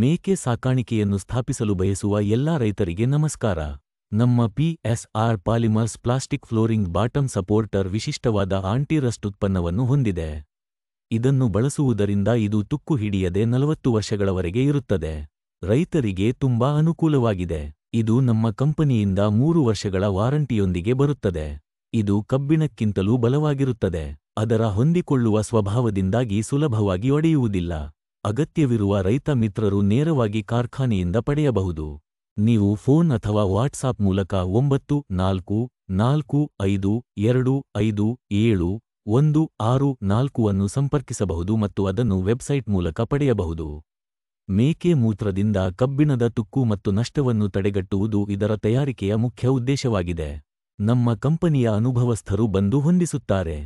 ಮೇಕೆ ಸಾಕಾಣಿಕೆಯನ್ನು ಸ್ಥಾಪಿಸಲು ಬಯಸುವ ಎಲ್ಲಾ ರೈತರಿಗೆ ನಮಸ್ಕಾರ ನಮ್ಮ PSR polymers plastic flooring bottom supporter ವಿಶಿಷ್ಟವಾದ ಆಂಟಿರಸ್ಟ್ ಉತ್ಪನ್ನವನ್ನು ಹೊಂದಿದೆ ಇದನ್ನು ಬಳಸುವುದರಿಂದ ಇದು ತುಕ್ಕು ಹಿಡಿಯದೆ ನಲವತ್ತು ವರ್ಷಗಳವರೆಗೆ ಇರುತ್ತದೆ ರೈತರಿಗೆ ತುಂಬಾ ಅನುಕೂಲವಾಗಿದೆ ಇದು ನಮ್ಮ ಕಂಪನಿಯಿಂದ ಮೂರು ವರ್ಷಗಳ ವಾರಂಟಿಯೊಂದಿಗೆ ಬರುತ್ತದೆ ಇದು ಕಬ್ಬಿಣಕ್ಕಿಂತಲೂ ಬಲವಾಗಿರುತ್ತದೆ ಅದರ ಹೊಂದಿಕೊಳ್ಳುವ ಸ್ವಭಾವದಿಂದಾಗಿ ಸುಲಭವಾಗಿ ಒಡೆಯುವುದಿಲ್ಲ ಅಗತ್ಯವಿರುವ ರೈತ ಮಿತ್ರರು ನೇರವಾಗಿ ಕಾರ್ಖಾನೆಯಿಂದ ಪಡೆಯಬಹುದು ನೀವು ಫೋನ್ ಅಥವಾ ವಾಟ್ಸಾಪ್ ಮೂಲಕ ಒಂಬತ್ತು ನಾಲ್ಕು ನಾಲ್ಕು ಐದು ಎರಡು ಐದು ಏಳು ಒಂದು ಆರು ನಾಲ್ಕು ಅನ್ನು ಸಂಪರ್ಕಿಸಬಹುದು ಮತ್ತು ಅದನ್ನು ವೆಬ್ಸೈಟ್ ಮೂಲಕ ಪಡೆಯಬಹುದು ಮೇಕೆ ಮೂತ್ರದಿಂದ ಕಬ್ಬಿಣದ ತುಕ್ಕು ಮತ್ತು ನಷ್ಟವನ್ನು ತಡೆಗಟ್ಟುವುದು ಇದರ ತಯಾರಿಕೆಯ ಮುಖ್ಯ ಉದ್ದೇಶವಾಗಿದೆ ನಮ್ಮ ಕಂಪನಿಯ ಅನುಭವಸ್ಥರು ಬಂದು ಹೊಂದಿಸುತ್ತಾರೆ